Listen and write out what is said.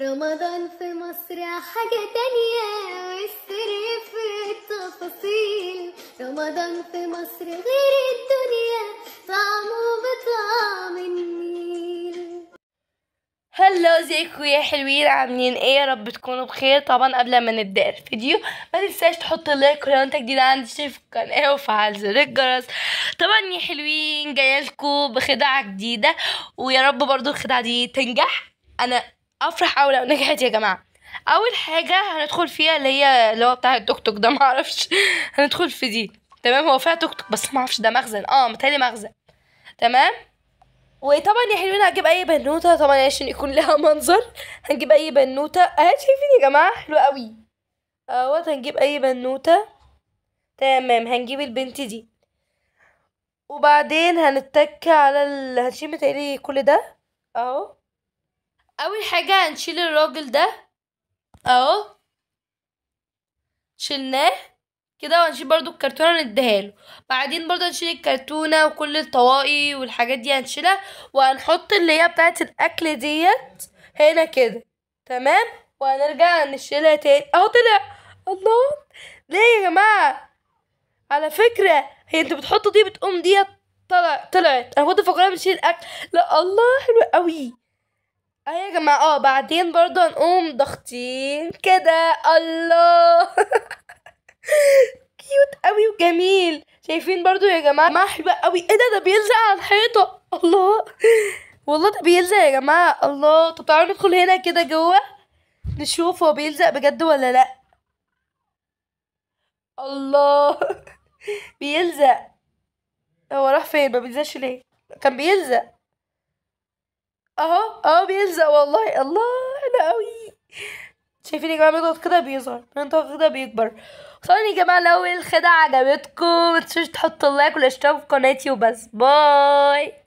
رمضان في مصر حاجة تانية والسر في التفاصيل رمضان في مصر غير الدنيا طعمه بطعم النيل هلو ازيكم يا حلوين عاملين ايه يا رب تكونوا بخير طبعا قبل ما نبدا الفيديو ما تنساش تحط لايك ولو انت جديد عندي في القناه وفعل زر الجرس طبعا يا حلوين جايه لكم بخدعه جديده ويا رب برضو الخدعه دي تنجح انا افرح او لو نجحت يا جماعه اول حاجه هندخل فيها اللي هي اللي هو بتاع التوك توك ده معرفش هندخل في دي تمام هو فيها توك توك بس معرفش ده مخزن اه متهيألي مخزن تمام وطبعا يا حلوين هجيب اي بنوته طبعا عشان يكون لها منظر هنجيب اي بنوته اهي شايفين يا جماعه حلو قوي اهوت هنجيب اي بنوته تمام هنجيب البنت دي وبعدين هنتك على ال... هنشيل متهيألي كل ده اهو اول حاجة هنشيل الراجل ده اهو شلناه كده وهنشيل برضو الكرتونة نديها له بعدين برضو هنشيل الكرتونة وكل الطواقي والحاجات دي هنشيلها وهنحط اللي هي بتاعه الاكل ديت هنا كده تمام وهنرجع نشيلها تاني اهو طلع الله ليه يا جماعة على فكرة هي انتوا بتحطوا دي بتقوم ديت طلع طلعت انا كنت فاكرها بنشيل الاكل لا الله حلو قوي اه يا جماعه اه بعدين برضه هنقوم ضاغطين كده الله كيوت قوي وجميل شايفين برضو يا جماعه ما حلوه قوي ايه ده ده بيلزق على الحيطه الله والله ده بيلزق يا جماعه الله طب تعالوا ندخل هنا كده جوه نشوف هو بيلزق بجد ولا لا الله بيلزق هو راح فين ما بيلزقش ليه كان بيلزق اهو اهو بيلزق والله الله حلو قوي شايفين يا جماعه بيضغط كده بيظهر بيضغط كده بيكبر وطبعا يا جماعه لو الخدعه عجبتكم متنسوش تحطوا اللايك والاشتراك في قناتي وبس باي